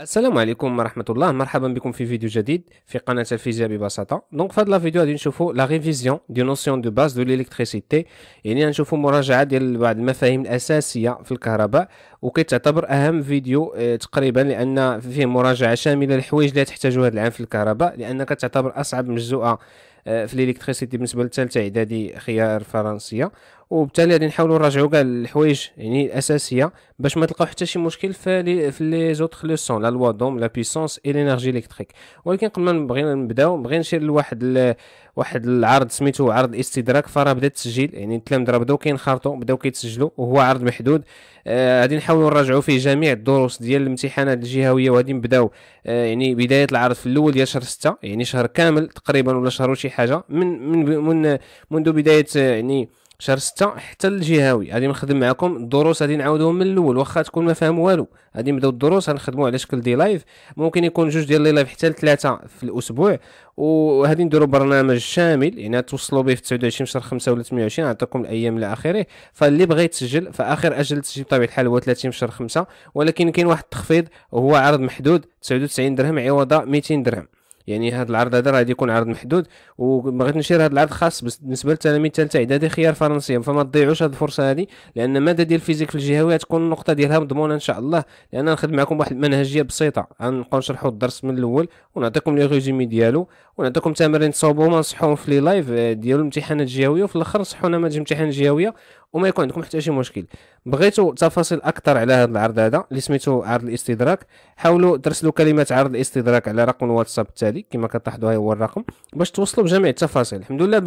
السلام عليكم ورحمة الله مرحبا بكم في فيديو جديد في قناة الفيزياء ببساطة دونك في هاد لا فيديو غادي نشوفو لا ريفيزيون دي نوسيون دو باز دو ليكتريسيتي يعني غنشوفو مراجعة ديال بعض المفاهيم الأساسية في الكهرباء وكيتعتبر أهم فيديو آه، تقريبا لأن فيه مراجعة شاملة للحوايج اللي تحتاجو هاد العام في الكهرباء لأن كتعتبر أصعب مجزوءة آه، في الالكتريسيتي بالنسبه للثالثه اعدادي خيار فرنسيه وبالتالي غادي نحاولوا نراجعوا كاع الحوايج يعني الاساسيه باش ما تلقاو حتى شي مشكل في لي في لي زوتر لوسون لا لوا دوم لا بيسونس اي لينيرجي الكتريك ولكن قبل ما بغينا نبداو بغينا نشير لواحد واحد العرض سميتو عرض استدراك فراه بدا التسجيل يعني التلامذه بداو كينخرطوا بداو كيتسجلوا وهو عرض محدود آه، غادي آه نحاولوا نراجعوا فيه جميع الدروس ديال الامتحانات الجهويه وغادي نبداو آه يعني بدايه العرض في الاول ديال شهر 6 يعني شهر كامل تقريبا ولا شهر وشي حاجه من من من منذ بدايه آه، يعني شهر 6 حتى الجهوي غادي نخدم معكم الدروس غادي نعاودوهم من الاول واخا تكون ما فاهم والو غادي نبداو الدروس غنخدموا على شكل دي لايف ممكن يكون جوج ديال لي لايف حتى لثلاثه في الاسبوع وغادي نديروا برنامج شامل يعني توصلوا به في 29 شهر 5 ولا 28 نعطيكم الايام الى اخره فاللي بغى يتسجل فاخر اجل التسجيل بطبيعه الحال هو 30 شهر 5 ولكن كاين واحد التخفيض وهو عرض محدود 99 درهم عوض 200 درهم يعني هذا العرض هذا راه غادي يكون عرض محدود وبغيت نشير هذا العرض خاص بالنسبه للتلاميذ الثالثه اعدادي خيار فرنسي فما تضيعوش هذه الفرصه هذه لان ماده ديال الفيزيك في الجهوي غتكون النقطه ديالها مضمونه ان شاء الله لان نخدم معكم واحد المنهجيه بسيطه غنبقاو نشرحوا الدرس من الاول ونعطيكم لي ريزومي ديالو ونعطيكم تمارين تصاوبوهم ونصحوهم في لي لايف آه، ديال الامتحانات الجهويه وفي الاخر نصحوا نماذج الامتحان الجهويه وما يكون عندكم حتى شي مشكل بغيتوا تفاصيل اكثر على هذا العرض هذا اللي سميتو عرض الاستدراك حاولوا ترسلوا كلمه عرض الاستدراك على رقم الواتساب التالي كما كتلاحظوا هو الرقم باش توصلوا بجميع التفاصيل الحمد لله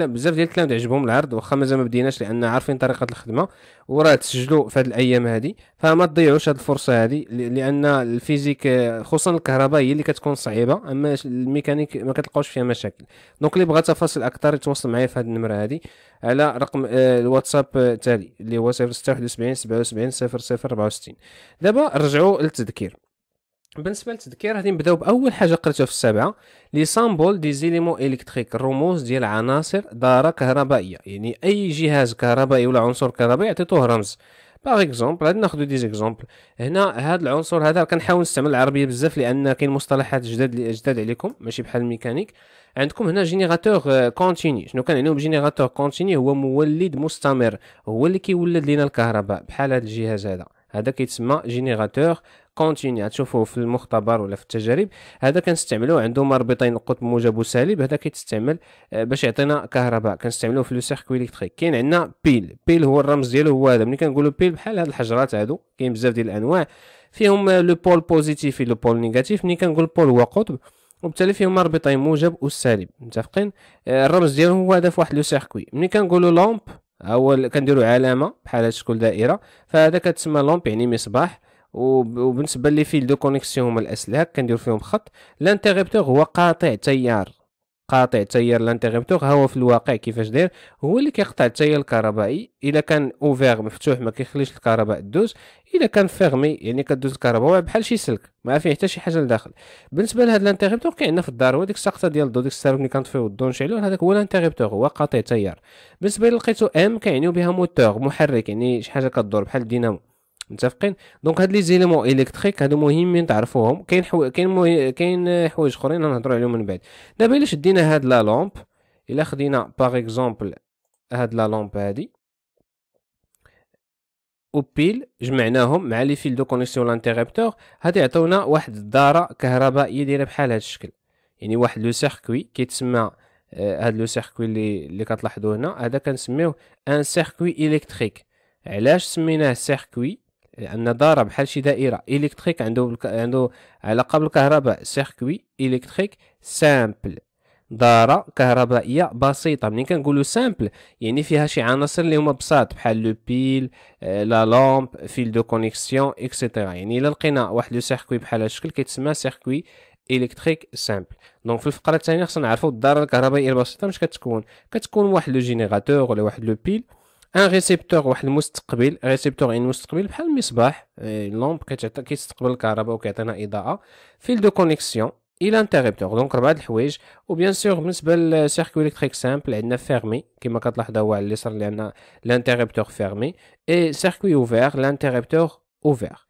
بزاف ديال التلامذه عجبهم العرض واخا مازال ما بديناش لان عارفين طريقه الخدمه وراه تسجلوا في هذه الايام هذه فما تضيعوش هذه الفرصه هذه لان الفيزيك خصوصا الكهرباء هي اللي كتكون صعيبه اما الميكانيك ما كتلقاوش فيها مشاكل دونك اللي بغى تفاصيل اكثر يتواصل معايا في هذه النمره هذه على رقم آه، الواتساب آه، التالي اللي هو 076 77 0064 دابا نرجعوا للتذكير بالنسبه للتذكير غادي نبداو باول حاجه قريتها في السابعه لي سامبول دي زيليمون الكتريك الرموز ديال عناصر داره كهربائيه يعني اي جهاز كهربائي ولا عنصر كهربائي عطيتوه رمز باغ اكزومبل غادي ناخذ دي زيكزومبل هنا هذا العنصر هذا كنحاول نستعمل العربيه بزاف لان كاين مصطلحات جداد جداد عليكم ماشي بحال الميكانيك عندكم هنا جينيراتور آه، كونتيني شنو كنعنيو بجينيراتور كونتيني هو مولد مستمر هو اللي كيولد لينا الكهرباء بحال هذا الجهاز هذا هذا كيتسمى جينيراتور كونتيني تشوفوا في المختبر ولا في التجارب هذا كنستعملوه عنده مربطين قطب موجب وسالب هذا كيتستعمل آه، باش يعطينا كهرباء كنستعملوه في لو سيركوي الكتريك كاين عندنا بيل بيل هو الرمز ديالو هو هذا ملي كنقولوا بيل بحال هاد الحجرات هادو كاين بزاف ديال الانواع فيهم آه، لو بول بوزيتيف لو بول نيجاتيف ملي كنقول بول هو قطب وبالتالي فيهم مربطين موجب والسالب متفقين آه، الرمز ديالهم هو هذا في واحد لو سيركوي ملي كنقولوا لامب هو كنديروا علامه بحال هاد شكل دائره فهذا كتسمى لومب يعني مصباح وبالنسبه لي فيل دو كونيكسيون هما الاسلاك كندير فيهم خط لانتيغيبتور هو قاطع تيار قاطع التيار ها هو في الواقع كيفاش داير هو اللي كيقطع التيار الكهربائي الا كان اوفير مفتوح ما كيخليش الكهرباء دوز الا كان فيرمي يعني كدوز الكهرباء بحال شي سلك ما فيه حتى شي حاجه لداخل بالنسبه لهذا الانتريبتور كاين في الدار هو ديك السقطه ديال الضوء ديك السيرف اللي كنطفيو الضوء نشعلو هذاك هو الانتريبتور هو قاطع التيار بالنسبه لقيتو ام كيعنيو بها موتور محرك يعني شي حاجه كدور بحال الدينامو متفقين دونك هاد لي زيليمون الكتريك هادو مهمين تعرفوهم كاين حو... كاين مه... كاين حوايج اخرين نهضروا عليهم من بعد دابا الا شدينا هاد لا لامب الا خدينا باغ اكزومبل هاد لا لامب هادي بيل جمعناهم مع لي فيل دو كونيكسيون لانتيريبتور هاد يعطيونا واحد الداره كهربائيه دايره بحال هاد الشكل يعني واحد لو سيركوي كيتسمى آه، هاد لو سيركوي اللي اللي كتلاحظوا هنا هذا كنسميوه ان سيركوي الكتريك علاش سميناه سيركوي لان النظاره بحال شي دائره الكتريك عنده بالك... عنده علاقه بالكهرباء سيركوي الكتريك سامبل دارة كهربائية بسيطة ملي كنقولو سامبل يعني فيها شي عناصر اللي هما بساط بحال لو بيل آه، لا لامب فيل دو كونيكسيون اكسيتيرا يعني الا لقينا واحد لو سيركوي بحال هاد الشكل كيتسمى سيركوي الكتريك سامبل دونك في الفقره الثانيه خصنا نعرفو الدارة الكهربائية البسيطة مش كتكون كتكون واحد لو جينيراتور ولا واحد لو بيل ان ريسيبتور واحد المستقبل ريسيبتور ان مستقبل بحال المصباح لومب كتعطي كيستقبل الكهرباء وكيعطينا اضاءه فيل دو كونيكسيون الى انتريبتور دونك ربعه الحوايج وبيان سور بالنسبه للسيركوي الكتريك سامبل عندنا فيرمي كما كتلاحظ هو على اليسار لان لانتريبتور فيرمي اي سيركوي اوفير لانتريبتور اوفير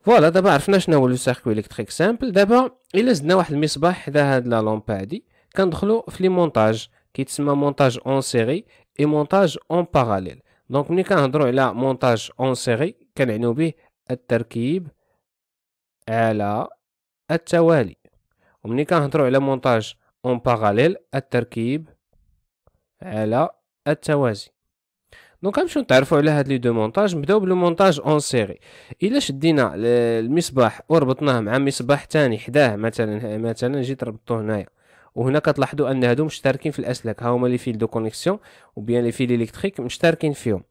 فوالا دابا عرفنا شنو هو لو سيركوي الكتريك سامبل دابا الا زدنا واحد المصباح حدا هاد لا لومب هادي كندخلو في لي مونتاج كيتسمى مونتاج اون سيري اي مونتاج اون باراليل دونك ملي كنهضروا على مونتاج اون سيري كنعنيو به التركيب على التوالي وملي كنهضروا على مونتاج اون باراليل التركيب على التوازي دونك غنمشيو نتعرفوا على هاد لي دو مونتاج نبداو بالمونتاج اون سيري الا شدينا المصباح وربطناه مع مصباح تاني حداه مثلا مثلا جيت ربطته هنايا وهنا كتلاحظوا ان هادو مشتركين في الاسلاك ها هما لي فيل دو كونيكسيون وبيان لي فيل الكتريك مشتركين فيهم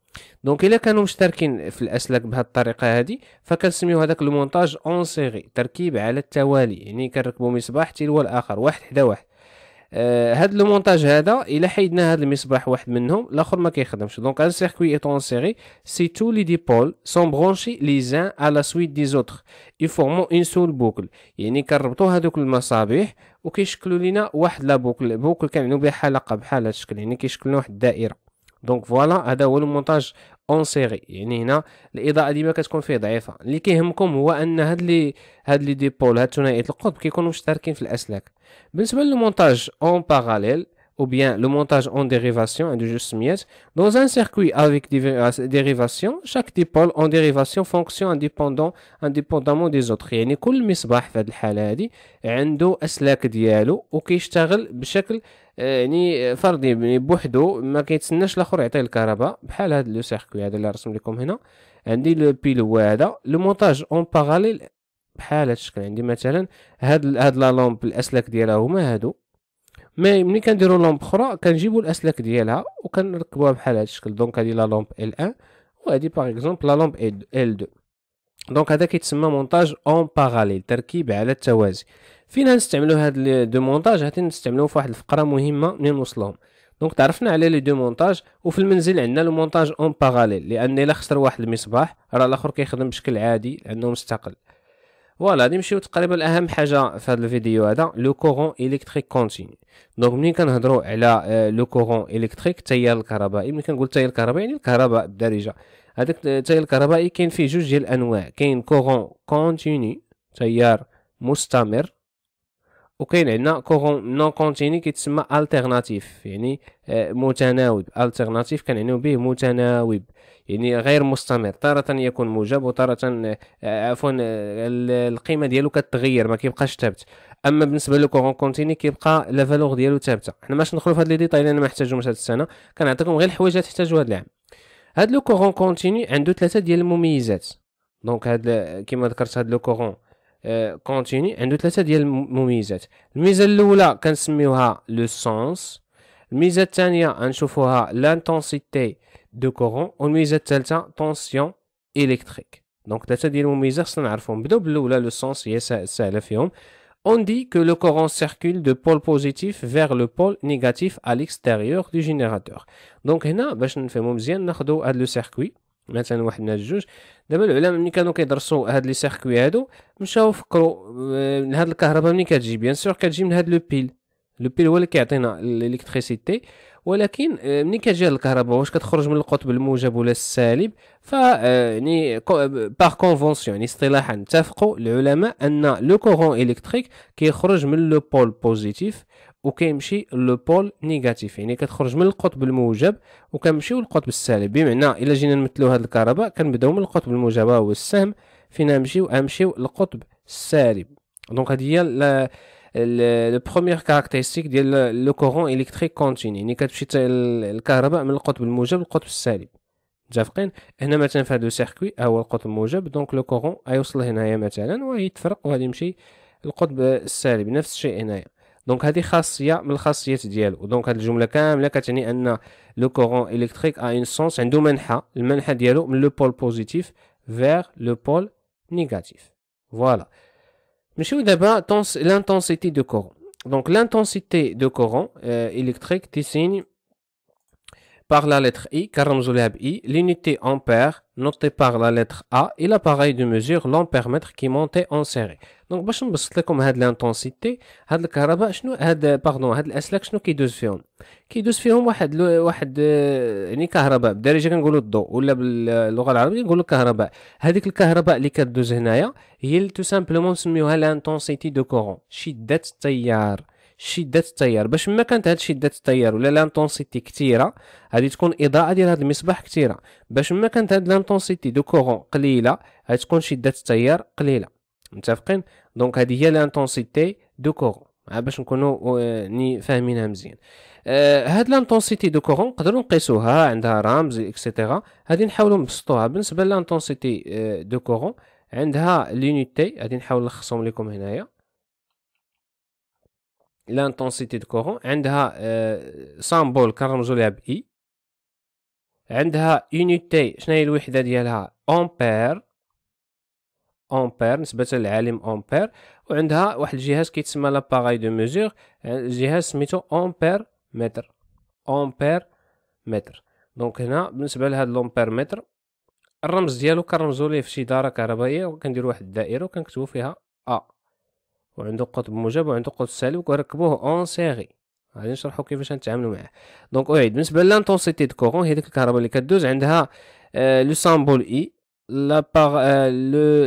دونك الا كانوا مشتركين في الاسلاك بهذه الطريقه هذه فكنسميو هذاك المونتاج اون سيري تركيب على التوالي يعني كنركبوا مصباح تلو الاخر واحد حدا واحد آه هاد لو مونتاج هذا الا حيدنا هاد المصباح واحد منهم الاخر ما كيخدمش دونك ان سيركوي اي اون سيري سي تو لي دي بول سون برونشي لي زان على لا سويت دي زوتر يفورمو اون سول بوكل يعني كنربطو هادوك المصابيح وكيشكلوا لينا واحد لا بوكل بوكل كنعنيو بها حلقه بحال هاد الشكل يعني كيشكلوا واحد الدائره دونك فوالا هذا هو المونتاج اون سيري يعني هنا الاضاءه ديما كتكون فيه ضعيفه اللي كيهمكم هو ان هاد لي هاد لي ديبول هاد ثنائيه القطب كيكونوا مشتركين في الاسلاك بالنسبه للمونتاج اون باراليل ou bien le montage en dérivation de juste miette. Dans un circuit avec dérivation, chaque dipôle en dérivation fonctionne indépendant, indépendamment des autres. يعني كل مصباح في هذه الحالة هذه عنده أسلاك ديالو وكيشتغل بشكل يعني فردي يعني بوحدو ما كيتسناش الاخر يعطيه الكهرباء بحال هذا لو سيركوي هذا اللي رسم لكم هنا عندي لو بيلو هذا لو مونتاج اون باراليل بحال هذا الشكل عندي مثلا هاد هاد لا لومب الاسلاك ديالها هما هادو مي ملي كنديرو لومب اخرى كنجيبو الاسلاك ديالها وكنركبوها بحال هذا الشكل دونك هادي لا لومب ال 1 وهادي باغ اكزومبل لا لومب ال 2 دونك هذا كيتسمى مونتاج اون باراليل تركيب على التوازي فين غنستعملو هاد لي دو مونتاج غادي نستعملوه في واحد الفقره مهمه ملي نوصلهم دونك تعرفنا على لي دو مونتاج وفي المنزل عندنا لو مونتاج اون باراليل لان الا خسر واحد المصباح راه الاخر كيخدم بشكل عادي لانه مستقل فوالا غادي نمشيو تقريبا لاهم حاجه في هذا الفيديو هذا لو كورون الكتريك كونتيني دونك ملي كنهضروا على آه، لو كورون الكتريك التيار الكهربائي ملي كنقول التيار الكهربائي يعني الكهرباء بالدارجه هذاك التيار الكهربائي كاين فيه جوج ديال الانواع كاين كورون كونتيني تيار مستمر وكاين عندنا كورون نون كونتيني كيتسمى التيرناتيف يعني آه، متناوب التيرناتيف كنعنيو به متناوب يعني غير مستمر تارة يكون موجب وطارة آه، عفوا آه، القيمة ديالو كتغير ما كيبقاش ثابت اما بالنسبه للكورون كونتيني كيبقى لا فالور ديالو ثابته حنا باش ندخلو في هاد لي ديتاي لان ما حتاجهمش هاد السنه كنعطيكم غير الحوايج اللي تحتاجو هاد العام هاد لو كورون كونتيني عنده ثلاثه ديال المميزات دونك هاد كيما ذكرت هاد لو كورون كونتيني آه، عنده ثلاثه ديال المميزات الميزه الاولى كنسميوها لو سونس الميزه الثانيه غنشوفوها لانتونسيتي دو كورون والميزه الثالثه طونسيون الكتريك دونك ثلاثه ديال المميزات خصنا نعرفهم نبداو بالاولى لو سونس هي ساهله فيهم On dit que le courant circule de pôle positif vers le pôle négatif à l'extérieur du générateur. Donc هنا باش نفهمو مزيان ناخدو هاد لو سيركوي مثلا واحد من هاد الجوج دابا العلماء ملي كانوا كيدرسوا هاد لي سيركوي هادو مشاو فكروا هاد الكهرباء ملي كتجي بيان سور كتجي من هاد لو بيل لو بيل هو اللي كيعطينا الالكتريسيتي ولكن آه، ملي كتجي الكهرباء واش كتخرج من القطب الموجب ولا السالب ف آه، يعني باغ كونفونسيون آه، يعني اصطلاحا اتفقوا العلماء ان لو كورون الكتريك كيخرج من لو بول بوزيتيف وكيمشي لو بول نيجاتيف يعني كتخرج من القطب الموجب وكنمشيو للقطب السالب بمعنى الا جينا نمثلو هاد الكهرباء كنبداو من القطب الموجب هو السهم فينا نمشيو نمشيو للقطب السالب دونك هذه هي لو بروميير كاركتيرستيك ديال لو كورون الكتريك كونتيني يعني كتمشي الكهرباء من القطب الموجب للقطب السالب متفقين هنا مثلا في هذا السيركوي هو القطب الموجب دونك لو كورون غيوصل هنايا مثلا ويتفرق وغادي يمشي للقطب السالب نفس الشيء هنايا دونك هذه خاصيه من الخاصيات ديالو دونك هذه الجمله كامله كتعني ان لو كورون الكتريك ا اون سونس عنده منحة المنحة ديالو من لو بول بوزيتيف فيغ لو بول نيجاتيف فوالا voilà. Monsieur, d'abord, l'intensité de courant. Donc, l'intensité de courant euh, électrique qui signe... par la lettre I, l'unité ampère notée par la lettre A et l'appareil de mesure l'ampère-mètre qui montait en série. Donc باش نبسط لكم هاد l'intensité, هاد الكهرباء شنو هاد باردون هاد الاسلاك شنو كيدوز فيهم كيدوز فيهم واحد واحد يعني كهرباء بالدارجه كنقولوا الضوء ولا باللغه العربيه نقولوا الكهرباء هذيك الكهرباء اللي كدوز هنايا هي تو سامبلومون نسميوها لانتونسيتي دو كورون شده التيار شده التيار باش ما كانت هاد شده التيار ولا لانتونسيتي كثيره غادي تكون الاضاءه ديال هاد المصباح كثيره باش ما كانت هاد لانتونسيتي دو كورون قليله غادي تكون شده التيار قليله متفقين دونك هذه هي لانتونسيتي دو كورون باش نكونوا آه، ني فاهمينها مزيان آه هاد لانتونسيتي دو كورون نقدروا نقيسوها عندها رامز اكسيتيرا غادي نحاولوا نبسطوها بالنسبه لانتونسيتي آه، دو كورون عندها لونيتي غادي نحاول نلخصهم لكم هنايا لانتونسيتي دو كورون عندها آه، سامبول كنرمزو ليها باي عندها يونيتي شناهي الوحده ديالها امبير امبير نسبه للعالم امبير وعندها واحد الجهاز كيتسمى لاباغاي دو ميزور جهاز سميتو امبير متر امبير متر دونك هنا بالنسبه لهاد لومبير متر الرمز ديالو كنرمزو ليه في شي داره كهربائيه وكندير واحد الدائره وكنكتبو فيها ا وعنده قطب موجب وعنده قطب سالب وركبوه اون سيري غادي نشرحو كيفاش نتعاملو معاه دونك اعيد بالنسبه لانتونسيتي دو كورون هي ديك الكهرباء اللي كدوز عندها لو سامبول اي لا بار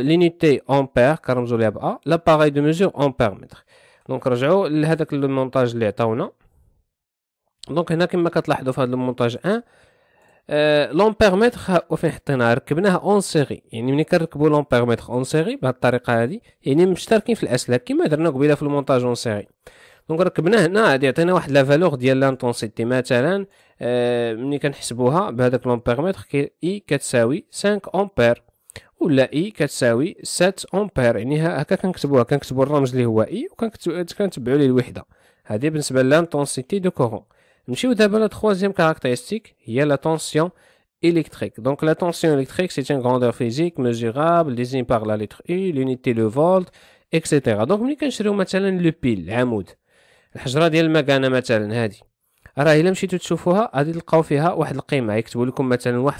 لونيتي امبير كرمزو ليها ب ا لاباري دو ميزور امبير متر دونك رجعو لهداك المونتاج اللي عطاونا دونك هنا كما كتلاحظوا في هذا المونتاج 1 لومبيرمتر وفين حطيناها ركبناها اون سيري يعني ملي كنركبو كنركبوا لومبيرمتر اون سيري بهذه الطريقه هذه يعني مشتركين في الاسلاك كما درنا قبيله في المونتاج اون سيري دونك ركبناه هنا غادي يعطينا واحد لا فالور ديال لانتونسيتي مثلا آه ملي كنحسبوها بهذاك لومبيرمتر كي اي كتساوي 5 امبير ولا اي كتساوي 7 امبير يعني هكا كنكتبوها كنكتبو الرمز اللي هو اي وكنتبعو ليه الوحده هذه بالنسبه لانتونسيتي دو كورون Nous d'abord la troisième caractéristique, il y a la tension électrique. Donc la tension électrique, c'est une grandeur physique mesurable, désignée par la lettre U, l'unité de volt, etc. Donc nous avons le pile, le راه الا مشيتو تشوفوها غادي تلقاو فيها واحد القيمه يكتبوا لكم مثلا 1.5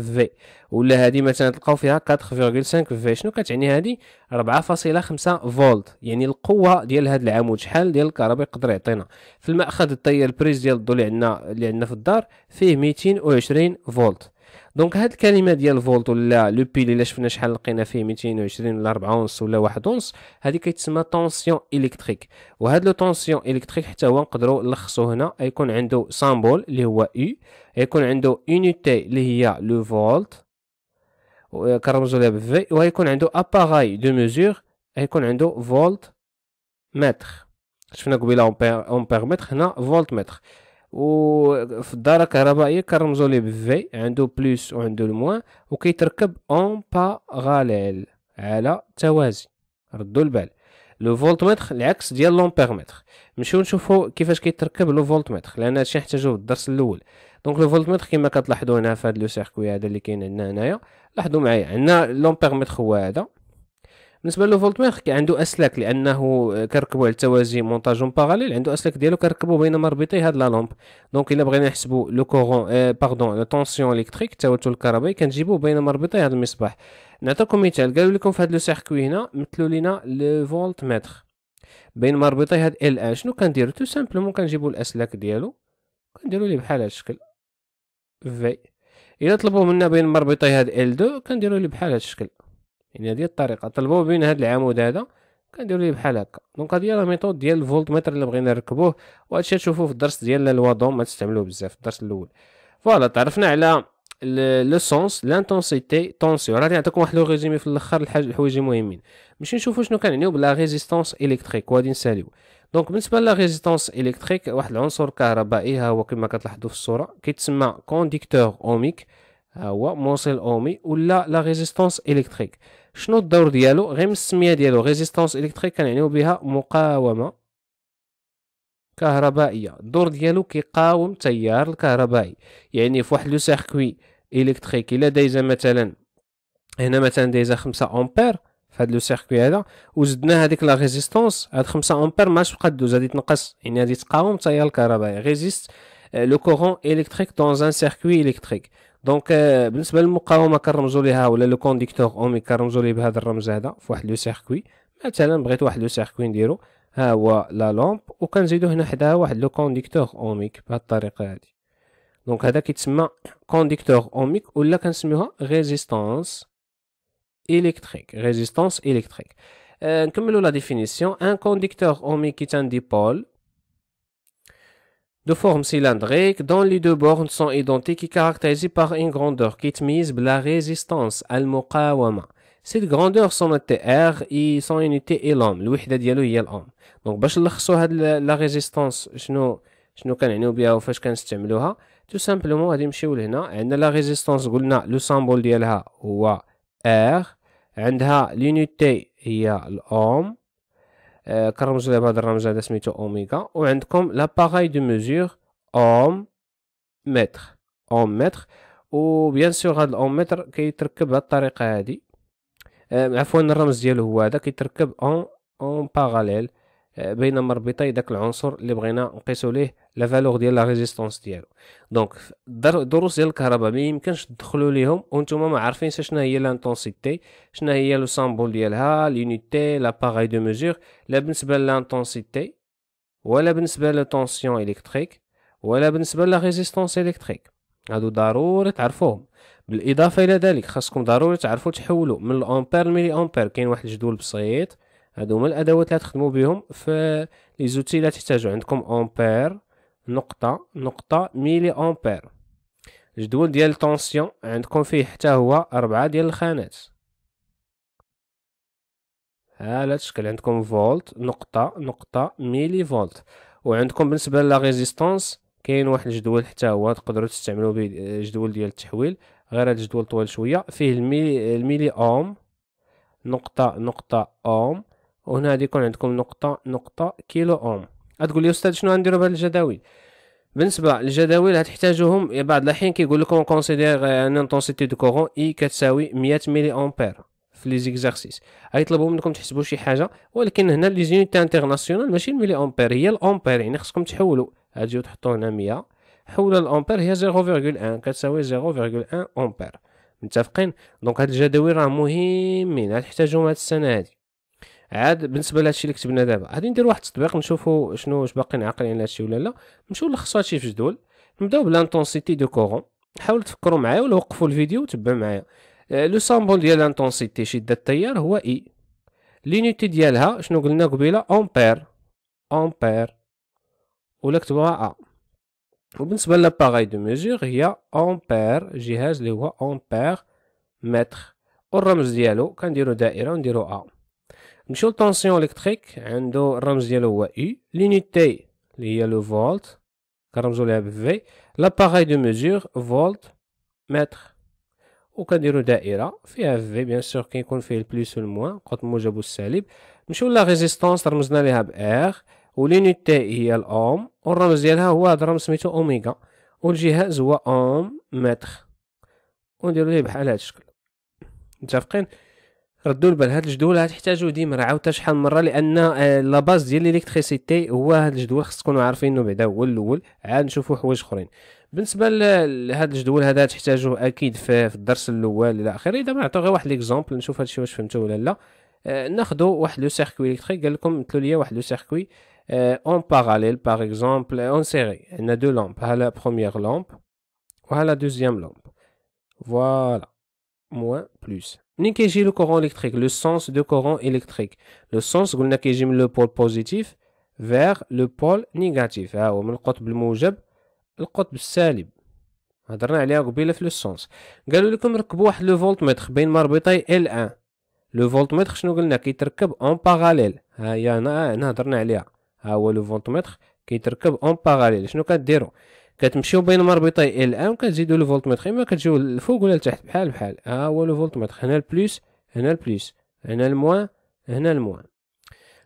في ولا هذه مثلا تلقاو فيها 4.5 في شنو كتعني هذه 4.5 فولت يعني القوه ديال هذا العمود شحال ديال الكهرباء يقدر يعطينا في المأخذ الطيار بريز ديال الضو اللي عندنا اللي عندنا في الدار فيه 220 فولت دونك هاد الكلمه ديال فولت ولا لو بيل الا شفنا شحال لقينا فيه 220 ولا 4 ونص ولا 1 ونص هادي كيتسمى طونسيون الكتريك وهاد لو طونسيون الكتريك حتى هو نقدروا نلخصوه هنا يكون عنده سامبول اللي هو اي يكون عنده اونيتي اللي هي لو فولت كرمزو لها بفي ويكون عنده اباراي دو ميزور يكون عنده فولت متر شفنا قبيله امبير متر هنا فولت متر وفي الداره الكهربائيه كنرمزو ليه بفي عنده بلوس وعنده الموان وكيتركب اون باغاليل على توازي ردوا البال لو فولتمتر العكس ديال لومبيرمتر نمشيو نشوفو كيفاش كيتركب لو فولتمتر لان هادشي نحتاجوه في الدرس الاول دونك لو فولتمتر كما كتلاحظوا هنا في هذا لو سيركوي هذا اللي كاين عندنا هنايا لاحظوا معايا عندنا لومبيرمتر هو هذا بالنسبه له فولتميخ عنده اسلاك لانه كركبوا على التوازي اون باراليل عنده اسلاك ديالو كركبوا بين مربطي هاد لا لومب دونك الا بغينا نحسبوا لو كورون اه باردون لو طونسيون الكتريك التوتر الكهربائي كنجيبوه بين مربطي هاد المصباح نعطيكم مثال قالوا لكم في هاد لو سيركوي هنا مثلوا لينا لو فولت متر بين مربطي هاد ال ان آه، شنو كنديرو تو سامبلومون كنجيبو الاسلاك ديالو كنديروا ليه بحال هاد الشكل في الا طلبوا منا بين مربطي هاد ال 2 كنديروا ليه بحال هاد الشكل يعني هذه الطريقه طلبوا بين هذا العمود هذا كنديروا ليه بحال هكا دونك هذه هي لا ميثود ديال الفولت متر اللي بغينا نركبوه وهادشي تشوفوه في الدرس ديال الوادوم ما تستعملوه بزاف في الدرس الاول فوالا تعرفنا على لو سونس لانتونسيتي طونسيون راني نعطيكم واحد لو ريزومي في الاخر الحاج الحوايج مهمين نمشيو نشوفوا شنو كنعنيو بلا ريزيستونس الكتريك وغادي نساليو دونك بالنسبه لا ريزيستونس الكتريك واحد العنصر كهربائي ها هو كما كتلاحظوا في الصوره كيتسمى كونديكتور اوميك ها هو موصل اومي ولا لا ريزيستونس الكتريك شنو الدور ديالو غير من السميه ديالو ريزيستانس الكتريك كنعنيو بها مقاومه كهربائيه الدور ديالو كيقاوم التيار الكهربائي يعني فواحد لو سيركوي الكتريك الا دايزه مثلا هنا مثلا دايزه 5 امبير فهاد لو سيركوي هذا وزدنا هذيك لا ريزيستانس هاد 5 امبير ما تبقى دوز غادي تنقص يعني غادي تقاوم التيار الكهربائي ريزيست لو كورون الكتريك دون ان سيركوي الكتريك دونك آه، بالنسبه للمقاومه كنرمزوا ليها ولا لو كونديكتور اومي كنرمزوا ليه بهذا الرمز هذا في واحد لو سيركوي مثلا بغيت واحد لو سيركوي نديرو ها هو لا لومب وكنزيدو هنا حداها واحد لو كونديكتور اوميك بهذه الطريقه هذه دونك هذا كيتسمى كونديكتور اوميك ولا كنسميوها ريزيستانس الكتريك ريزيستانس الكتريك نكملوا لا ديفينيسيون ان كونديكتور اوميك كيتان دي بول de forme cylindrique dont les deux bornes sont identiques et caractérisées par une grandeur qui est mise la résistance al-muqawama. Cette grandeur sont R, et son unité est l'homme. الوحدة ديالو est l'homme. Donc باش نلخصوا هاد لا ريزيستانس شنو شنو كنعنيو بها وفاش كنستعملوها تو سامبلومون غادي نمشيو لهنا عندنا لا ريزيستانس قلنا لو سامبول ديالها هو R عندها لونيتي هي l'homme كنرمزوا لها بهذا الرمز هذا سميتو اوميغا وعندكم لاباغاي دو ميزور اوم متر اوم متر وبيان سور هذا الاوم متر كيتركب بهذه الطريقه هذه عفوا الرمز ديالو هو هذا كيتركب اون اون باغاليل بين مربطي داك العنصر اللي بغينا نقيسو ليه لا فالور ديال لا ريزيستونس ديالو دونك دروس ديال الكهرباء ما يمكنش تدخلوا ليهم وانتم ما عارفينش شنو هي لانتونسيتي شنو هي لو سامبول ديالها لونيتي لاباغاي دو ميزور لا بالنسبه لانتونسيتي ولا بالنسبه للتونسيون الكتريك ولا بالنسبه لا ريزيستونس الكتريك هادو ضروري تعرفوهم بالاضافه الى ذلك خاصكم ضروري تعرفوا تحولوا من الامبير لملي امبير كاين واحد الجدول بسيط هادو هما الادوات اللي تخدموا بهم في لي زوتي اللي تحتاجوا عندكم امبير نقطة نقطة ميلي أمبير الجدول ديال التونسيون عندكم فيه حتى هو أربعة ديال الخانات هالا تشكل عندكم فولت نقطة نقطة ميلي فولت وعندكم بالنسبة لا ريزيستانس كاين واحد الجدول حتى هو تقدروا تستعملوا به الجدول آه، ديال التحويل غير هذا الجدول طويل شويه فيه الميلي, الميلي اوم نقطة نقطة اوم وهنا غادي يكون عندكم نقطة نقطة كيلو اوم غتقول لي استاذ شنو غنديروا بهاد الجداول بالنسبه للجداول غتحتاجوهم بعض الحين كيقول لكم كونسيدير ان انتونسيتي دو كورون اي كتساوي 100 ملي امبير في لي زيكزارسيس غيطلبوا منكم تحسبوا شي حاجه ولكن هنا لي زونيتي انترناسيونال ماشي ملي امبير هي الامبير يعني خصكم تحولوا غتجيو تحطوا هنا 100 حول الامبير هي 0.1 كتساوي 0.1 امبير متفقين دونك هاد الجداول راه مهمين غتحتاجوهم هاد السنه هادي عاد بالنسبه لهادشي اللي كتبنا دابا غادي ندير واحد التطبيق نشوفوا شنو واش باقيين عاقلين على هادشي ولا لا نمشيو نلخصوا هادشي في جدول نبداو بلانتونسيتي دو كورون حاولوا تفكروا معايا ولا وقفوا الفيديو وتبعوا معايا لو آه، سامبول ديال لانتونسيتي شده التيار هو اي لينيتي ديالها شنو قلنا قبيله امبير امبير ولا كتبوها ا وبالنسبه لاباغاي دو ميزور هي امبير جهاز اللي هو امبير متر والرمز ديالو كنديرو دائره ونديرو ا نمشيو للطونسيون الكتريك عنده الرمز ديالو هو اي لونيتي اللي هي لو فولت كنرمزو ليها بفي لاباغاي دو ميزور فولت متر وكنديرو دائره فيها في بيان سور كيكون فيه البليس والموان قط موجب والسالب نمشيو لا ريزيستانس رمزنا ليها بار ولينيتي هي الاوم والرمز ديالها هو هذا الرمز سميتو اوميغا والجهاز هو اوم متر ونديرو ليه بحال هاد الشكل متفقين ردوا البال هاد الجدول تحتاجوا ديما راه عاوتا شحال مره لان آه، لا باز ديال الالكتريسيتي هو هاد الجدول خص تكونوا عارفينه بعدا هو الاول عاد نشوفوا حوايج اخرين بالنسبه لهاد الجدول هذا تحتاجوه اكيد في, في الدرس الاول الى اخره دابا نعطيو غير واحد ليكزومبل نشوف هادشي واش فهمتو ولا لا آه ناخذ واحد لو سيركوي الكتريك قال لكم مثلوا ليا واحد لو سيركوي اون باراليل باغ اكزومبل اون سيري عندنا دو لامب ها لا بروميير لامب وها لا دوزيام لامب فوالا موان بلوس منين كيجي لو كورون الكتريك لو سونس دو كورون الكتريك لو سونس قلنا كيجي من لو بول بوزيتيف فيغ لو بول نيجاتيف ها هو من القطب الموجب القطب السالب هضرنا عليها قبيله في لو سونس قالوا لكم ركبوا واحد لو فولتمتر بين مربطي ال 1 لو فولتمتر شنو قلنا كيتركب اون باراليل ها هي هنا هضرنا عليها ها هو لو فولتمتر كيتركب اون باراليل شنو كديروا كتمشيو بين مربطي ال 1 كتزيدو لو فولتمتر اما كتجيو الفوق ولا لتحت بحال بحال ها هو لو فولتمتر هنا البلوس هنا البلوس هنا الموان هنا الموان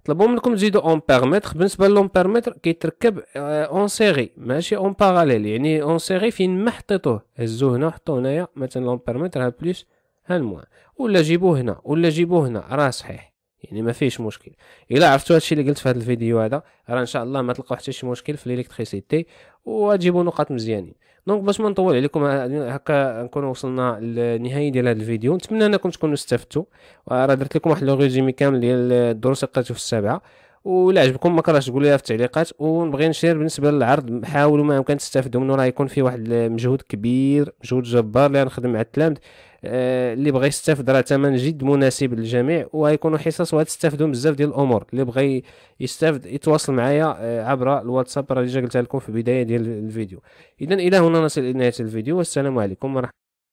طلبوا منكم تزيدوا اون متر بالنسبه لون متر كيتركب آه، اون سيري ماشي اون باراليل يعني اون سيري فين ما حطيتوه هزوه هنا وحطوه هنايا مثلا لون متر ها بلوس ها الموان ولا جيبوه هنا ولا جيبوه هنا راه صحيح يعني ما فيش مشكل الا عرفتوا هادشي اللي قلت في هذا الفيديو هذا راه ان شاء الله ما تلقاو حتى شي مشكل في الالكتريسيتي وتجيبوا نقاط مزيانين دونك باش ما نطول عليكم هكا نكونوا وصلنا للنهايه ديال هذا الفيديو نتمنى انكم تكونوا استفدتوا راه درت لكم واحد لو ريزومي كامل ديال الدروس اللي قريتو في السابعه ولا عجبكم ما كرهش قولوا في التعليقات ونبغي نشير بالنسبه للعرض حاولوا ما امكن تستافدوا منه راه يكون فيه واحد المجهود كبير مجهود جبار اللي غنخدم مع التلامذ آه، اللي بغى يستافد راه ثمن جد مناسب للجميع وغيكونوا حصص وغتستافدوا بزاف ديال الامور اللي بغى يستافد يتواصل معايا آه، عبر الواتساب راه ديجا قلتها لكم في البدايه ديال الفيديو اذا الى هنا نصل الى نهايه الفيديو والسلام عليكم ورحمه